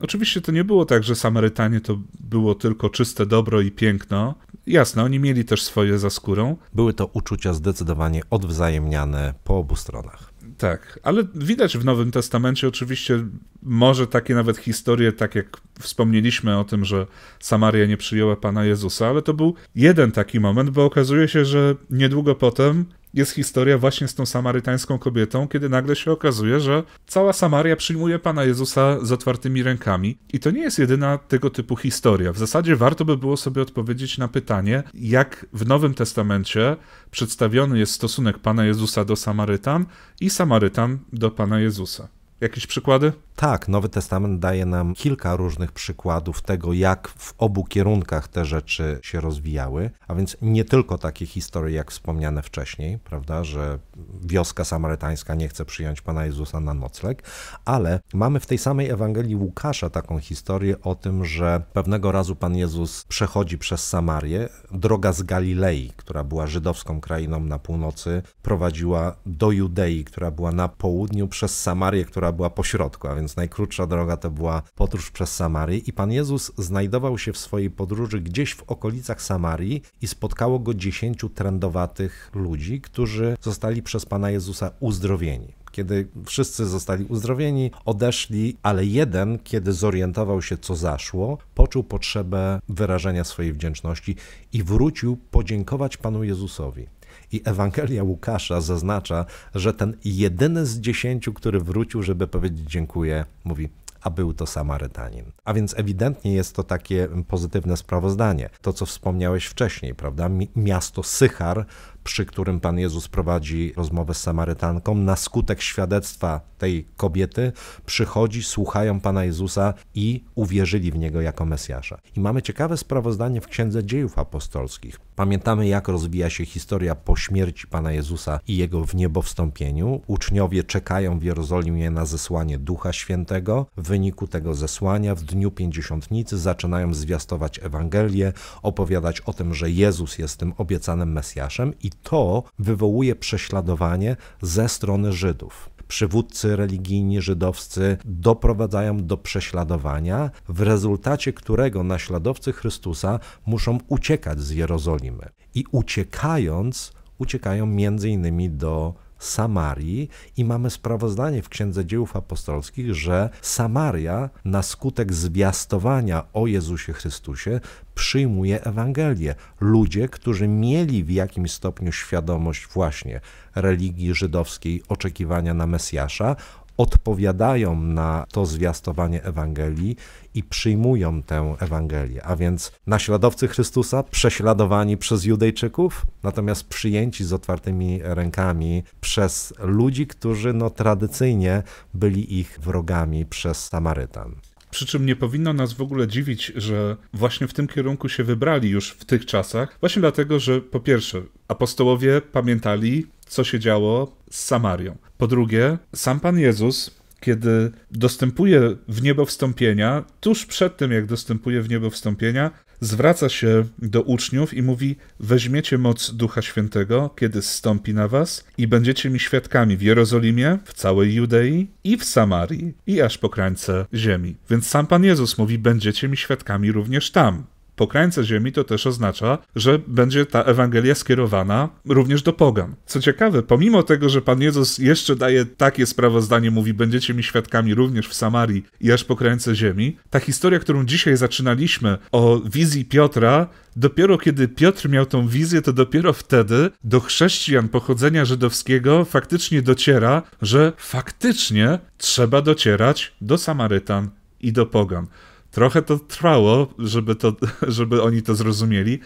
Oczywiście to nie było tak, że Samarytanie to było tylko czyste dobro i piękno. Jasne, oni mieli też swoje za skórą. Były to uczucia zdecydowanie odwzajemniane po obu stronach. Tak, ale widać w Nowym Testamencie oczywiście może takie nawet historie, tak jak wspomnieliśmy o tym, że Samaria nie przyjęła Pana Jezusa, ale to był jeden taki moment, bo okazuje się, że niedługo potem jest historia właśnie z tą samarytańską kobietą, kiedy nagle się okazuje, że cała Samaria przyjmuje Pana Jezusa z otwartymi rękami. I to nie jest jedyna tego typu historia. W zasadzie warto by było sobie odpowiedzieć na pytanie, jak w Nowym Testamencie przedstawiony jest stosunek Pana Jezusa do Samarytan i Samarytan do Pana Jezusa. Jakieś przykłady? Tak, Nowy Testament daje nam kilka różnych przykładów tego, jak w obu kierunkach te rzeczy się rozwijały, a więc nie tylko takie historie, jak wspomniane wcześniej, prawda, że wioska samarytańska nie chce przyjąć Pana Jezusa na nocleg, ale mamy w tej samej Ewangelii Łukasza taką historię o tym, że pewnego razu Pan Jezus przechodzi przez Samarię, droga z Galilei, która była żydowską krainą na północy, prowadziła do Judei, która była na południu, przez Samarię, która była po środku, a więc więc najkrótsza droga to była podróż przez Samary i Pan Jezus znajdował się w swojej podróży gdzieś w okolicach Samarii i spotkało go dziesięciu trendowatych ludzi, którzy zostali przez Pana Jezusa uzdrowieni kiedy wszyscy zostali uzdrowieni, odeszli, ale jeden, kiedy zorientował się, co zaszło, poczuł potrzebę wyrażenia swojej wdzięczności i wrócił podziękować Panu Jezusowi. I Ewangelia Łukasza zaznacza, że ten jedyny z dziesięciu, który wrócił, żeby powiedzieć dziękuję, mówi a był to Samarytanin. A więc ewidentnie jest to takie pozytywne sprawozdanie. To, co wspomniałeś wcześniej, prawda? Miasto Sychar przy którym Pan Jezus prowadzi rozmowę z Samarytanką. Na skutek świadectwa tej kobiety przychodzi, słuchają Pana Jezusa i uwierzyli w Niego jako Mesjasza. I mamy ciekawe sprawozdanie w Księdze Dziejów Apostolskich. Pamiętamy, jak rozwija się historia po śmierci Pana Jezusa i Jego w niebo wstąpieniu. Uczniowie czekają w Jerozolimie na zesłanie Ducha Świętego. W wyniku tego zesłania w Dniu Pięćdziesiątnicy zaczynają zwiastować Ewangelię, opowiadać o tym, że Jezus jest tym obiecanym Mesjaszem i i to wywołuje prześladowanie ze strony Żydów przywódcy religijni żydowscy doprowadzają do prześladowania, w rezultacie którego naśladowcy Chrystusa muszą uciekać z Jerozolimy. I uciekając, uciekają między innymi do Samarii i mamy sprawozdanie w Księdze Dziejów Apostolskich, że Samaria na skutek zwiastowania o Jezusie Chrystusie przyjmuje Ewangelię. Ludzie, którzy mieli w jakimś stopniu świadomość właśnie religii żydowskiej, oczekiwania na Mesjasza, odpowiadają na to zwiastowanie Ewangelii i przyjmują tę Ewangelię. A więc naśladowcy Chrystusa prześladowani przez Judejczyków, natomiast przyjęci z otwartymi rękami przez ludzi, którzy no, tradycyjnie byli ich wrogami przez Samarytan. Przy czym nie powinno nas w ogóle dziwić, że właśnie w tym kierunku się wybrali już w tych czasach, właśnie dlatego, że po pierwsze, apostołowie pamiętali co się działo z Samarią. Po drugie, sam Pan Jezus, kiedy dostępuje w niebo wstąpienia, tuż przed tym, jak dostępuje w niebo wstąpienia, zwraca się do uczniów i mówi: Weźmiecie moc Ducha Świętego, kiedy zstąpi na was, i będziecie mi świadkami w Jerozolimie, w całej Judei i w Samarii, i aż po krańce ziemi. Więc sam Pan Jezus mówi: Będziecie mi świadkami również tam po krańce ziemi, to też oznacza, że będzie ta Ewangelia skierowana również do pogan. Co ciekawe, pomimo tego, że Pan Jezus jeszcze daje takie sprawozdanie, mówi, będziecie mi świadkami również w Samarii i aż po krańce ziemi, ta historia, którą dzisiaj zaczynaliśmy o wizji Piotra, dopiero kiedy Piotr miał tą wizję, to dopiero wtedy do chrześcijan pochodzenia żydowskiego faktycznie dociera, że faktycznie trzeba docierać do Samarytan i do pogan. Trochę to trwało, żeby, to, żeby oni to zrozumieli,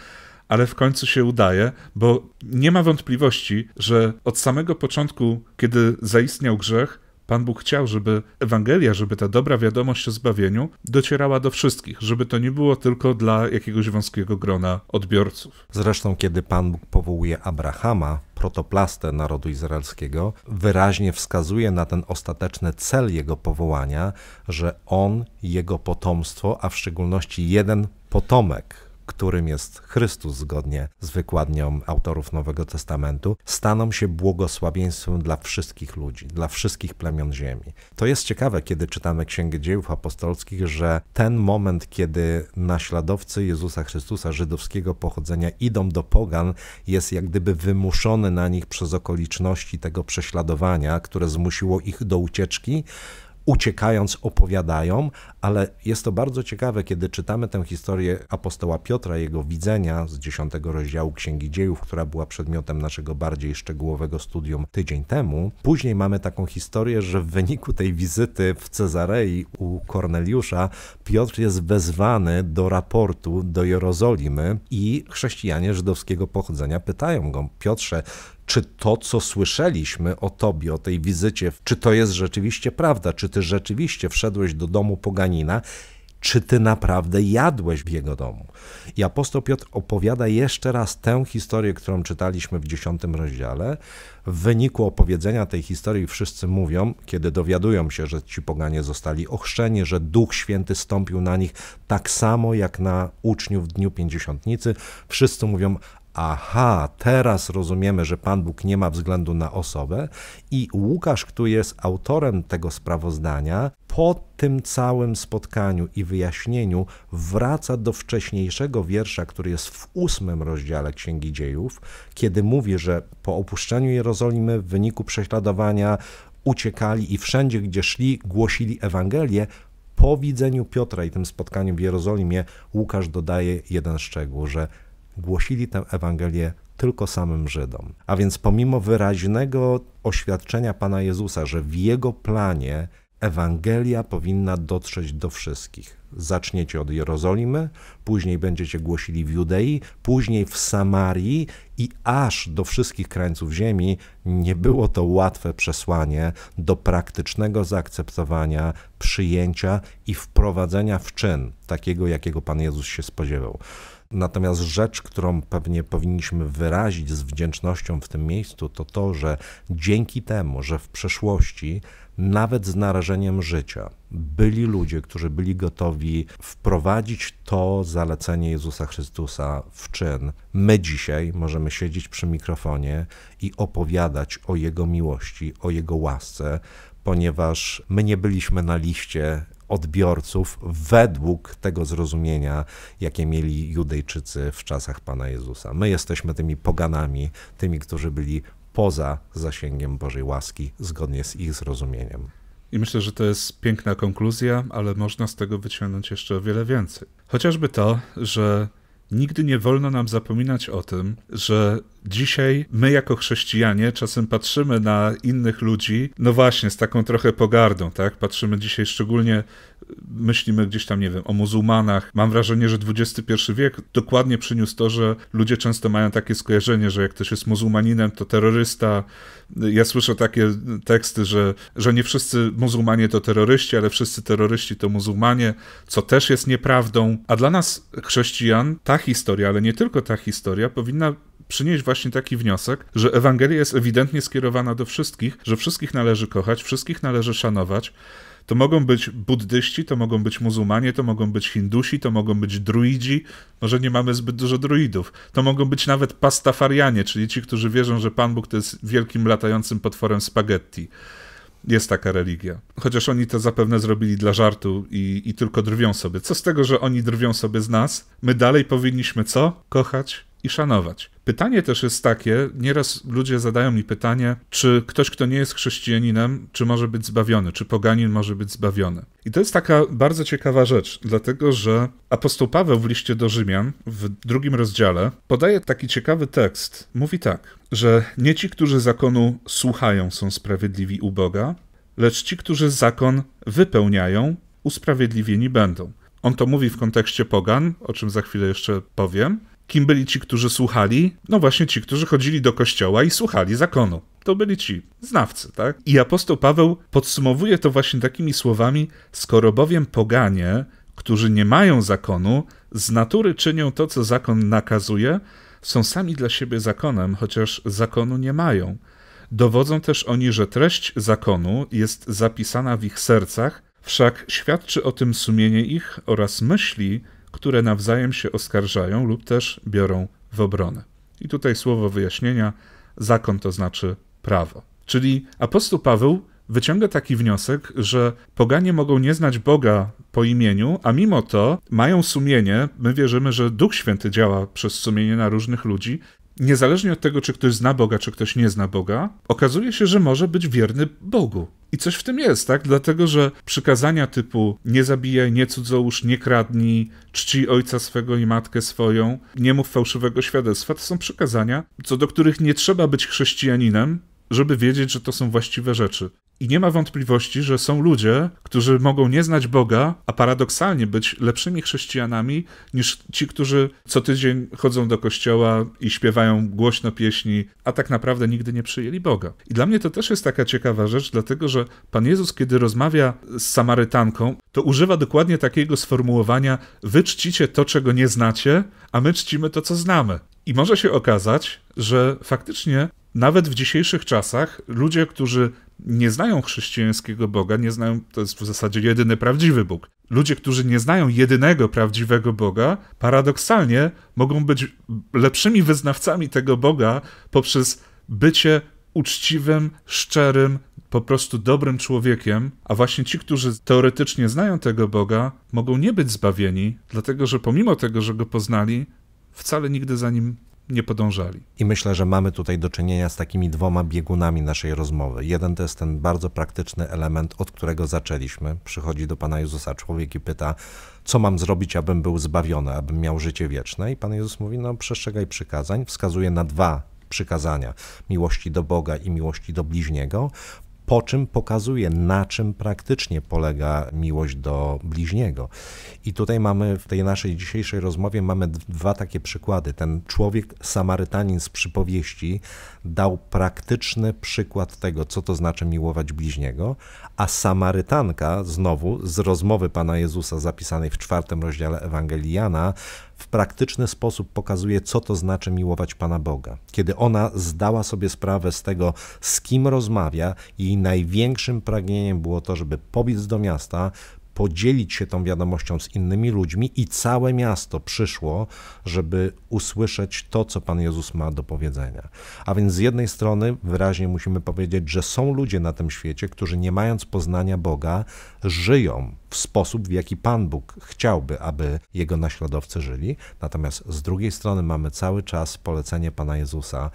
ale w końcu się udaje, bo nie ma wątpliwości, że od samego początku, kiedy zaistniał grzech, Pan Bóg chciał, żeby Ewangelia, żeby ta dobra wiadomość o zbawieniu docierała do wszystkich, żeby to nie było tylko dla jakiegoś wąskiego grona odbiorców. Zresztą, kiedy Pan Bóg powołuje Abrahama, protoplastę narodu izraelskiego, wyraźnie wskazuje na ten ostateczny cel jego powołania, że on, jego potomstwo, a w szczególności jeden potomek którym jest Chrystus zgodnie z wykładnią autorów Nowego Testamentu, staną się błogosławieństwem dla wszystkich ludzi, dla wszystkich plemion ziemi. To jest ciekawe, kiedy czytamy Księgę Dziejów Apostolskich, że ten moment, kiedy naśladowcy Jezusa Chrystusa żydowskiego pochodzenia idą do pogan, jest jak gdyby wymuszony na nich przez okoliczności tego prześladowania, które zmusiło ich do ucieczki, uciekając opowiadają, ale jest to bardzo ciekawe, kiedy czytamy tę historię apostoła Piotra, jego widzenia z dziesiątego rozdziału Księgi Dziejów, która była przedmiotem naszego bardziej szczegółowego studium tydzień temu. Później mamy taką historię, że w wyniku tej wizyty w Cezarei u Korneliusza Piotr jest wezwany do raportu do Jerozolimy i chrześcijanie żydowskiego pochodzenia pytają go: Piotrze, czy to, co słyszeliśmy o tobie, o tej wizycie, czy to jest rzeczywiście prawda? Czy ty rzeczywiście wszedłeś do domu poganinego? czy ty naprawdę jadłeś w jego domu? I apostoł Piotr opowiada jeszcze raz tę historię, którą czytaliśmy w dziesiątym rozdziale. W wyniku opowiedzenia tej historii wszyscy mówią, kiedy dowiadują się, że ci poganie zostali ochrzczeni, że Duch Święty stąpił na nich tak samo jak na uczniów w Dniu Pięćdziesiątnicy, wszyscy mówią, aha, teraz rozumiemy, że Pan Bóg nie ma względu na osobę, i Łukasz, który jest autorem tego sprawozdania, po tym całym spotkaniu i wyjaśnieniu wraca do wcześniejszego wiersza, który jest w ósmym rozdziale Księgi Dziejów, kiedy mówi, że po opuszczeniu Jerozolimy w wyniku prześladowania uciekali i wszędzie, gdzie szli, głosili Ewangelię, po widzeniu Piotra i tym spotkaniu w Jerozolimie, Łukasz dodaje jeden szczegół, że głosili tę Ewangelię tylko samym Żydom. A więc pomimo wyraźnego oświadczenia Pana Jezusa, że w Jego planie Ewangelia powinna dotrzeć do wszystkich. Zaczniecie od Jerozolimy, później będziecie głosili w Judei, później w Samarii i aż do wszystkich krańców ziemi nie było to łatwe przesłanie do praktycznego zaakceptowania, przyjęcia i wprowadzenia w czyn, takiego jakiego Pan Jezus się spodziewał. Natomiast rzecz, którą pewnie powinniśmy wyrazić z wdzięcznością w tym miejscu, to to, że dzięki temu, że w przeszłości nawet z narażeniem życia. Byli ludzie, którzy byli gotowi wprowadzić to zalecenie Jezusa Chrystusa w czyn. My dzisiaj możemy siedzieć przy mikrofonie i opowiadać o Jego miłości, o Jego łasce, ponieważ my nie byliśmy na liście odbiorców według tego zrozumienia, jakie mieli Judejczycy w czasach Pana Jezusa. My jesteśmy tymi poganami, tymi, którzy byli poza zasięgiem Bożej łaski, zgodnie z ich zrozumieniem. I myślę, że to jest piękna konkluzja, ale można z tego wyciągnąć jeszcze o wiele więcej. Chociażby to, że Nigdy nie wolno nam zapominać o tym, że dzisiaj my jako chrześcijanie czasem patrzymy na innych ludzi, no właśnie, z taką trochę pogardą, tak? Patrzymy dzisiaj szczególnie myślimy gdzieś tam, nie wiem, o muzułmanach. Mam wrażenie, że XXI wiek dokładnie przyniósł to, że ludzie często mają takie skojarzenie, że jak ktoś jest muzułmaninem, to terrorysta. Ja słyszę takie teksty, że, że nie wszyscy muzułmanie to terroryści, ale wszyscy terroryści to muzułmanie, co też jest nieprawdą. A dla nas, chrześcijan, ta historia, ale nie tylko ta historia, powinna przynieść właśnie taki wniosek, że Ewangelia jest ewidentnie skierowana do wszystkich, że wszystkich należy kochać, wszystkich należy szanować, to mogą być buddyści, to mogą być muzułmanie, to mogą być hindusi, to mogą być druidzi, może nie mamy zbyt dużo druidów. To mogą być nawet pastafarianie, czyli ci, którzy wierzą, że Pan Bóg to jest wielkim latającym potworem spaghetti. Jest taka religia. Chociaż oni to zapewne zrobili dla żartu i, i tylko drwią sobie. Co z tego, że oni drwią sobie z nas? My dalej powinniśmy co? Kochać i szanować. Pytanie też jest takie, nieraz ludzie zadają mi pytanie, czy ktoś, kto nie jest chrześcijaninem, czy może być zbawiony, czy poganin może być zbawiony. I to jest taka bardzo ciekawa rzecz, dlatego że apostoł Paweł w liście do Rzymian w drugim rozdziale podaje taki ciekawy tekst. Mówi tak, że nie ci, którzy zakonu słuchają, są sprawiedliwi u Boga, lecz ci, którzy zakon wypełniają, usprawiedliwieni będą. On to mówi w kontekście pogan, o czym za chwilę jeszcze powiem, Kim byli ci, którzy słuchali? No właśnie ci, którzy chodzili do kościoła i słuchali zakonu. To byli ci znawcy, tak? I apostoł Paweł podsumowuje to właśnie takimi słowami: Skoro bowiem poganie, którzy nie mają zakonu, z natury czynią to, co zakon nakazuje, są sami dla siebie zakonem, chociaż zakonu nie mają. Dowodzą też oni, że treść zakonu jest zapisana w ich sercach, wszak świadczy o tym sumienie ich oraz myśli, które nawzajem się oskarżają lub też biorą w obronę. I tutaj słowo wyjaśnienia: zakon to znaczy prawo. Czyli apostoł Paweł wyciąga taki wniosek, że poganie mogą nie znać Boga po imieniu, a mimo to mają sumienie. My wierzymy, że Duch Święty działa przez sumienie na różnych ludzi. Niezależnie od tego, czy ktoś zna Boga, czy ktoś nie zna Boga, okazuje się, że może być wierny Bogu. I coś w tym jest, tak? Dlatego, że przykazania typu nie zabijaj, nie cudzołóż, nie kradnij, czci ojca swego i matkę swoją, nie mów fałszywego świadectwa, to są przykazania, co do których nie trzeba być chrześcijaninem, żeby wiedzieć, że to są właściwe rzeczy. I nie ma wątpliwości, że są ludzie, którzy mogą nie znać Boga, a paradoksalnie być lepszymi chrześcijanami niż ci, którzy co tydzień chodzą do kościoła i śpiewają głośno pieśni, a tak naprawdę nigdy nie przyjęli Boga. I dla mnie to też jest taka ciekawa rzecz, dlatego że Pan Jezus, kiedy rozmawia z Samarytanką, to używa dokładnie takiego sformułowania: Wy czcicie to, czego nie znacie, a my czcimy to, co znamy. I może się okazać, że faktycznie nawet w dzisiejszych czasach ludzie, którzy nie znają chrześcijańskiego Boga, nie znają, to jest w zasadzie jedyny prawdziwy Bóg. Ludzie, którzy nie znają jedynego prawdziwego Boga, paradoksalnie mogą być lepszymi wyznawcami tego Boga poprzez bycie uczciwym, szczerym, po prostu dobrym człowiekiem, a właśnie ci, którzy teoretycznie znają tego Boga, mogą nie być zbawieni, dlatego że pomimo tego, że go poznali, wcale nigdy za nim nie podążali. I myślę, że mamy tutaj do czynienia z takimi dwoma biegunami naszej rozmowy. Jeden to jest ten bardzo praktyczny element, od którego zaczęliśmy. Przychodzi do Pana Jezusa człowiek i pyta, co mam zrobić, abym był zbawiony, abym miał życie wieczne. I Pan Jezus mówi, no przestrzegaj przykazań, wskazuje na dwa przykazania miłości do Boga i miłości do bliźniego po czym pokazuje, na czym praktycznie polega miłość do bliźniego. I tutaj mamy w tej naszej dzisiejszej rozmowie mamy dwa takie przykłady. Ten człowiek samarytanin z przypowieści dał praktyczny przykład tego, co to znaczy miłować bliźniego, a samarytanka znowu z rozmowy Pana Jezusa zapisanej w czwartym rozdziale Ewangelii Jana w praktyczny sposób pokazuje, co to znaczy miłować Pana Boga. Kiedy ona zdała sobie sprawę z tego, z kim rozmawia, jej największym pragnieniem było to, żeby pobiec do miasta, podzielić się tą wiadomością z innymi ludźmi i całe miasto przyszło, żeby usłyszeć to, co Pan Jezus ma do powiedzenia. A więc z jednej strony wyraźnie musimy powiedzieć, że są ludzie na tym świecie, którzy nie mając poznania Boga, żyją w sposób, w jaki Pan Bóg chciałby, aby jego naśladowcy żyli. Natomiast z drugiej strony mamy cały czas polecenie Pana Jezusa,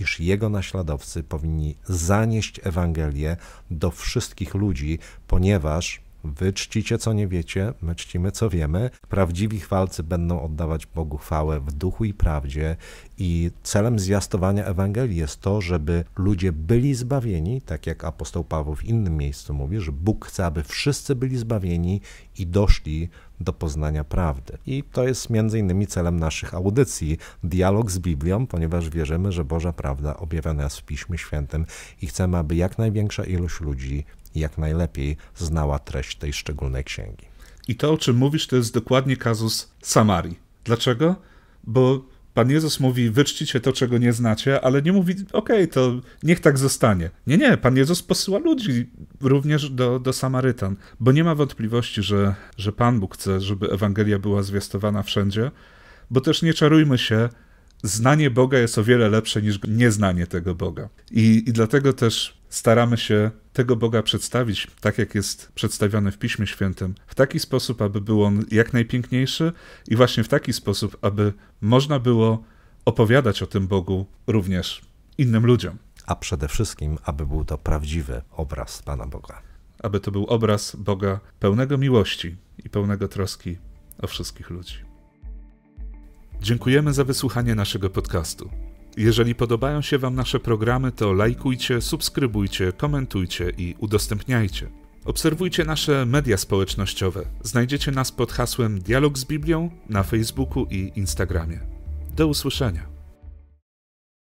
iż jego naśladowcy powinni zanieść Ewangelię do wszystkich ludzi, ponieważ Wy czcicie, co nie wiecie, my czcimy, co wiemy. Prawdziwi chwalcy będą oddawać Bogu chwałę w duchu i prawdzie. I celem zwiastowania Ewangelii jest to, żeby ludzie byli zbawieni, tak jak apostoł Paweł w innym miejscu mówi, że Bóg chce, aby wszyscy byli zbawieni i doszli do poznania prawdy. I to jest między innymi celem naszych audycji, dialog z Biblią, ponieważ wierzymy, że Boża prawda objawiona jest w Piśmie Świętym i chcemy, aby jak największa ilość ludzi jak najlepiej znała treść tej szczególnej księgi. I to, o czym mówisz, to jest dokładnie kazus Samarii. Dlaczego? Bo Pan Jezus mówi, wyczcicie to, czego nie znacie, ale nie mówi, okej, okay, to niech tak zostanie. Nie, nie, Pan Jezus posyła ludzi również do, do Samarytan, bo nie ma wątpliwości, że, że Pan Bóg chce, żeby Ewangelia była zwiastowana wszędzie, bo też nie czarujmy się, znanie Boga jest o wiele lepsze niż nieznanie tego Boga. I, i dlatego też staramy się tego Boga przedstawić tak, jak jest przedstawiony w Piśmie Świętym, w taki sposób, aby był on jak najpiękniejszy i właśnie w taki sposób, aby można było opowiadać o tym Bogu również innym ludziom. A przede wszystkim, aby był to prawdziwy obraz Pana Boga. Aby to był obraz Boga pełnego miłości i pełnego troski o wszystkich ludzi. Dziękujemy za wysłuchanie naszego podcastu. Jeżeli podobają się Wam nasze programy, to lajkujcie, subskrybujcie, komentujcie i udostępniajcie. Obserwujcie nasze media społecznościowe. Znajdziecie nas pod hasłem Dialog z Biblią na Facebooku i Instagramie. Do usłyszenia.